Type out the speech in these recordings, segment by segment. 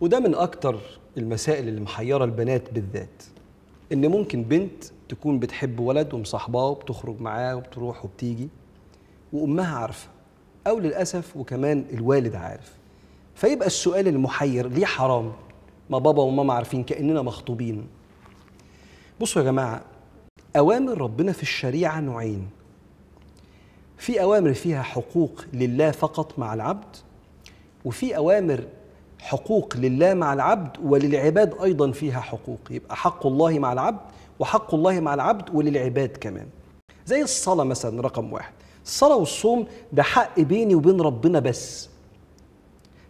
وده من اكتر المسائل اللي محيره البنات بالذات ان ممكن بنت تكون بتحب ولد ومصاحباه وبتخرج معاه وبتروح وبتيجي وامها عارفه او للاسف وكمان الوالد عارف فيبقى السؤال المحير ليه حرام ما بابا وماما عارفين كاننا مخطوبين بصوا يا جماعه اوامر ربنا في الشريعه نوعين في اوامر فيها حقوق لله فقط مع العبد وفي اوامر حقوق لله مع العبد وللعباد ايضا فيها حقوق يبقى حق الله مع العبد وحق الله مع العبد وللعباد كمان زي الصلاه مثلا رقم واحد الصلاه والصوم ده حق بيني وبين ربنا بس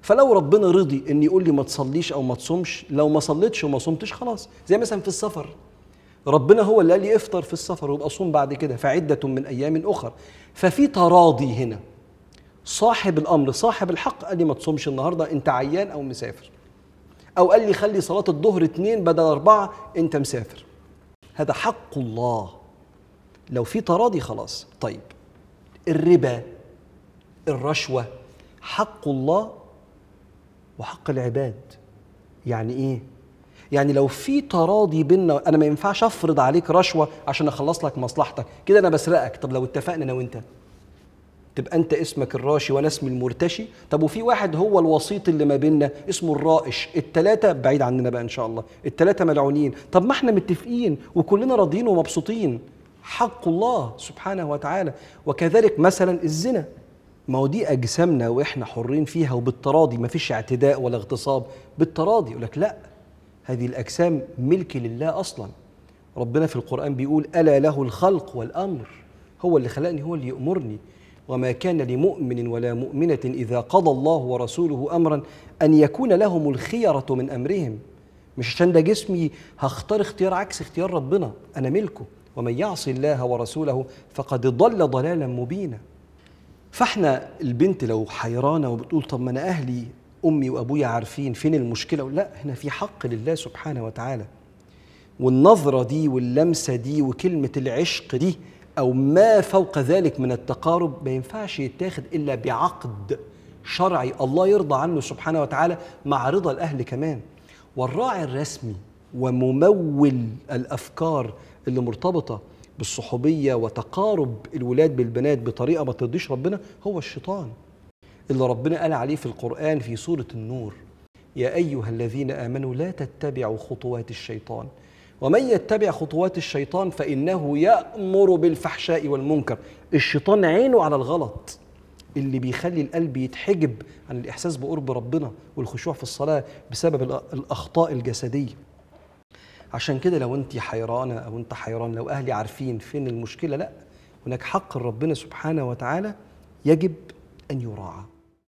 فلو ربنا رضي ان يقول لي ما تصليش او ما تصومش لو ما صليتش وما صمتش خلاص زي مثلا في السفر ربنا هو اللي قال لي افطر في السفر وابقى صوم بعد كده فعده من ايام اخر ففي تراضي هنا صاحب الامر صاحب الحق قال لي ما تصومش النهارده انت عيان او مسافر او قال لي خلي صلاه الظهر اتنين بدل اربعه انت مسافر هذا حق الله لو في تراضي خلاص طيب الربا الرشوه حق الله وحق العباد يعني ايه يعني لو في تراضي بينا انا ما ينفعش افرض عليك رشوه عشان اخلص لك مصلحتك كده انا بسرقك طب لو اتفقنا انا وانت تبقى انت اسمك الراشي وانا اسمي المرتشي طب وفي واحد هو الوسيط اللي ما بيننا اسمه الرائش التلاتة بعيد عننا بقى ان شاء الله التلاتة ملعونين طب ما احنا متفقين وكلنا راضيين ومبسوطين حق الله سبحانه وتعالى وكذلك مثلا الزنا ما هو دي اجسامنا واحنا حرين فيها وبالتراضي ما فيش اعتداء ولا اغتصاب بالتراضي يقول لك لا هذه الاجسام ملك لله اصلا ربنا في القران بيقول الا له الخلق والامر هو اللي خلقني هو اللي يامرني وما كان لمؤمن ولا مؤمنة إذا قضى الله ورسوله أمرا أن يكون لهم الخيرة من أمرهم مش عشان ده جسمي هختار اختيار عكس اختيار ربنا أنا ملكه ومن يعص الله ورسوله فقد ضل ضلالا مبينا فاحنا البنت لو حيرانة وبتقول طب ما أنا أهلي أمي وأبويا عارفين فين المشكلة لا هنا في حق لله سبحانه وتعالى والنظرة دي واللمسة دي وكلمة العشق دي أو ما فوق ذلك من التقارب ما ينفعش يتاخد إلا بعقد شرعي الله يرضى عنه سبحانه وتعالى مع رضا الأهل كمان والراعي الرسمي وممول الأفكار اللي مرتبطة بالصحوبية وتقارب الولاد بالبنات بطريقة ما ترضيش ربنا هو الشيطان اللي ربنا قال عليه في القرآن في سورة النور يا أيها الذين آمنوا لا تتبعوا خطوات الشيطان ومن يتبع خطوات الشيطان فإنه يأمر بالفحشاء والمنكر الشيطان عينه على الغلط اللي بيخلي القلب يتحجب عن الإحساس بقرب ربنا والخشوع في الصلاة بسبب الأخطاء الجسدية عشان كده لو أنت حيرانة أو أنت حيران لو أهلي عارفين فين المشكلة لا هناك حق ربنا سبحانه وتعالى يجب أن يراعى